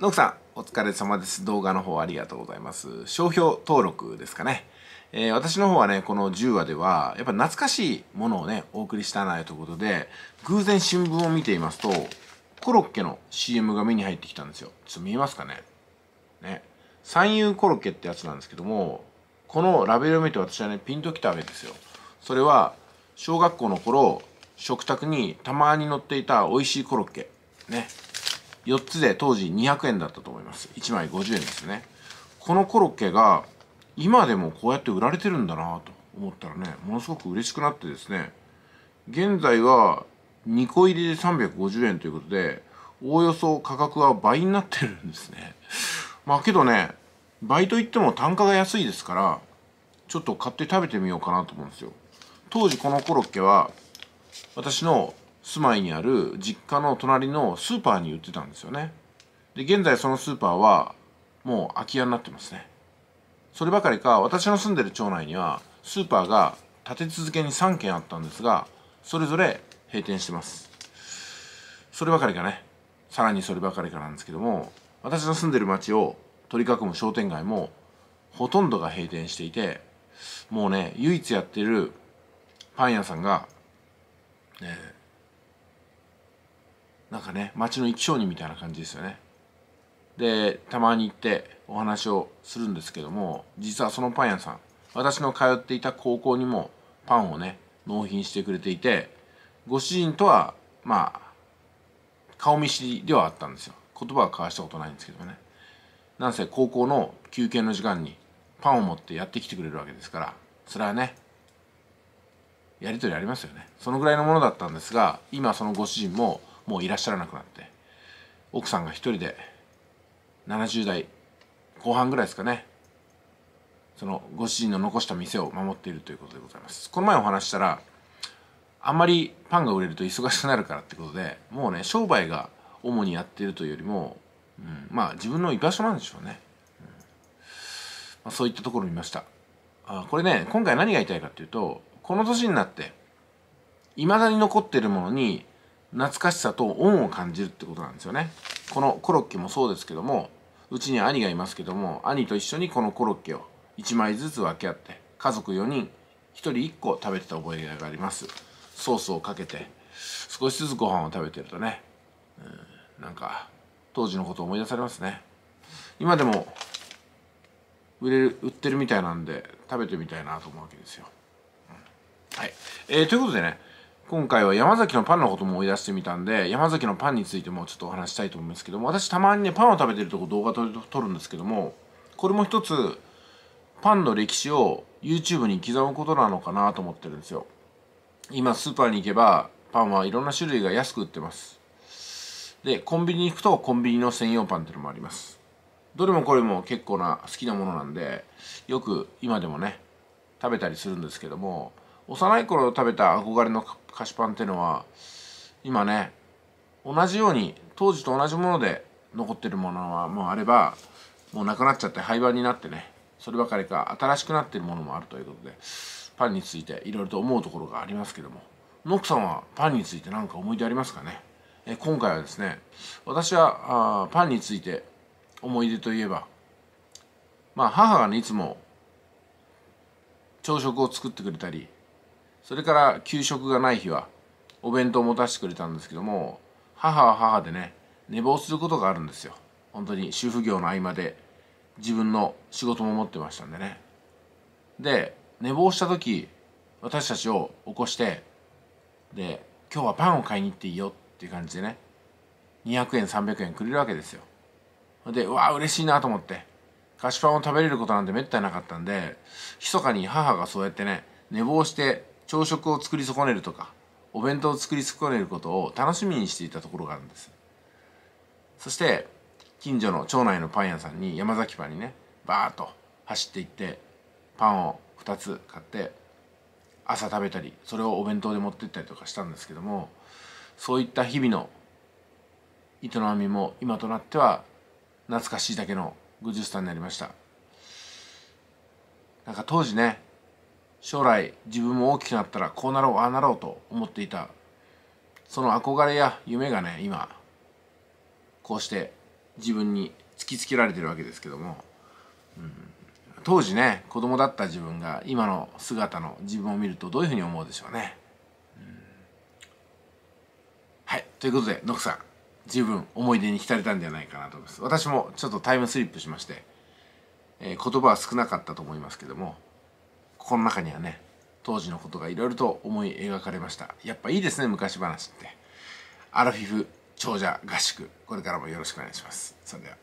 ノクさん、お疲れ様です。動画の方ありがとうございます。商標登録ですかね。えー、私の方はね、この10話では、やっぱ懐かしいものをね、お送りしたなということで、偶然新聞を見ていますと、コロッケの CM が目に入ってきたんですよ。ちょっと見えますかね。ね。三遊コロッケってやつなんですけども、このラベルを見て私はね、ピンときたわけですよ。それは、小学校の頃、食卓にたまに乗っていた美味しいコロッケ。ね。4つで当時200円だったと思います1枚50円ですねこのコロッケが今でもこうやって売られてるんだなと思ったらねものすごく嬉しくなってですね現在は2個入りで350円ということでおおよそ価格は倍になってるんですねまあけどね倍といっても単価が安いですからちょっと買って食べてみようかなと思うんですよ当時このコロッケは私の住まいにある実家の隣のスーパーに売ってたんですよねで現在そのスーパーはもう空き家になってますねそればかりか私の住んでる町内にはスーパーが立て続けに3軒あったんですがそれぞれ閉店してますそればかりかねさらにそればかりかなんですけども私の住んでる町を取り囲む商店街もほとんどが閉店していてもうね唯一やってるパン屋さんが、えーなんかね町の生き証人みたいな感じですよねでたまに行ってお話をするんですけども実はそのパン屋さん私の通っていた高校にもパンをね納品してくれていてご主人とはまあ顔見知りではあったんですよ言葉は交わしたことないんですけどねなんせ高校の休憩の時間にパンを持ってやってきてくれるわけですからそれはねやり取りありますよねそのぐらいのものだったんですが今そのご主人ももういらっしゃらなくなって奥さんが一人で70代後半ぐらいですかねそのご主人の残した店を守っているということでございますこの前お話したらあんまりパンが売れると忙しくなるからってことでもうね商売が主にやってるというよりも、うん、まあ自分の居場所なんでしょうね、うんまあ、そういったところを見ましたあこれね今回何が言いたいかっていうとこの年になっていまだに残ってるものに懐かしさと恩を感じるってことなんですよねこのコロッケもそうですけどもうちに兄がいますけども兄と一緒にこのコロッケを1枚ずつ分け合って家族4人1人1個食べてた覚えがありますソースをかけて少しずつご飯を食べてるとね、うん、なんか当時のことを思い出されますね今でも売れる売ってるみたいなんで食べてみたいなと思うわけですよ、うん、はい、えー、ということでね今回は山崎のパンのことも思い出してみたんで、山崎のパンについてもちょっとお話したいと思うんですけども、私たまにね、パンを食べてるとこ動画撮るんですけども、これも一つ、パンの歴史を YouTube に刻むことなのかなと思ってるんですよ。今スーパーに行けば、パンはいろんな種類が安く売ってます。で、コンビニに行くとコンビニの専用パンっていうのもあります。どれもこれも結構な好きなものなんで、よく今でもね、食べたりするんですけども、幼い頃食べた憧れの菓子パンっていうのは今ね同じように当時と同じもので残ってるものはもうあればもうなくなっちゃって廃盤になってねそればかりか新しくなってるものもあるということでパンについていろいろと思うところがありますけどもノックさんはパンについて何か思い出ありますかねえ今回はですね私はあパンについて思い出といえばまあ母がねいつも朝食を作ってくれたりそれから給食がない日はお弁当を持たせてくれたんですけども母は母でね寝坊することがあるんですよ本当に主婦業の合間で自分の仕事も持ってましたんでねで寝坊した時私たちを起こしてで今日はパンを買いに行っていいよっていう感じでね200円300円くれるわけですよでうわあ嬉しいなと思って菓子パンを食べれることなんてめったになかったんで密かに母がそうやってね寝坊して朝食を作り損ねるとかお弁当を作り損ねることを楽しみにしていたところがあるんですそして近所の町内のパン屋さんに山崎パンにねバーッと走っていってパンを2つ買って朝食べたりそれをお弁当で持ってったりとかしたんですけどもそういった日々の営みも今となっては懐かしいだけの50歳になりましたなんか当時ね将来自分も大きくなったらこうなろうああなろうと思っていたその憧れや夢がね今こうして自分に突きつけられてるわけですけども、うん、当時ね子供だった自分が今の姿の自分を見るとどういうふうに思うでしょうね、うん、はいということでノクさん十分思い出に浸れたんじゃないかなと思います私もちょっとタイムスリップしまして、えー、言葉は少なかったと思いますけども心の中にはね当時のことがいろいろと思い描かれましたやっぱいいですね昔話ってアラフィフ長者合宿これからもよろしくお願いしますそれでは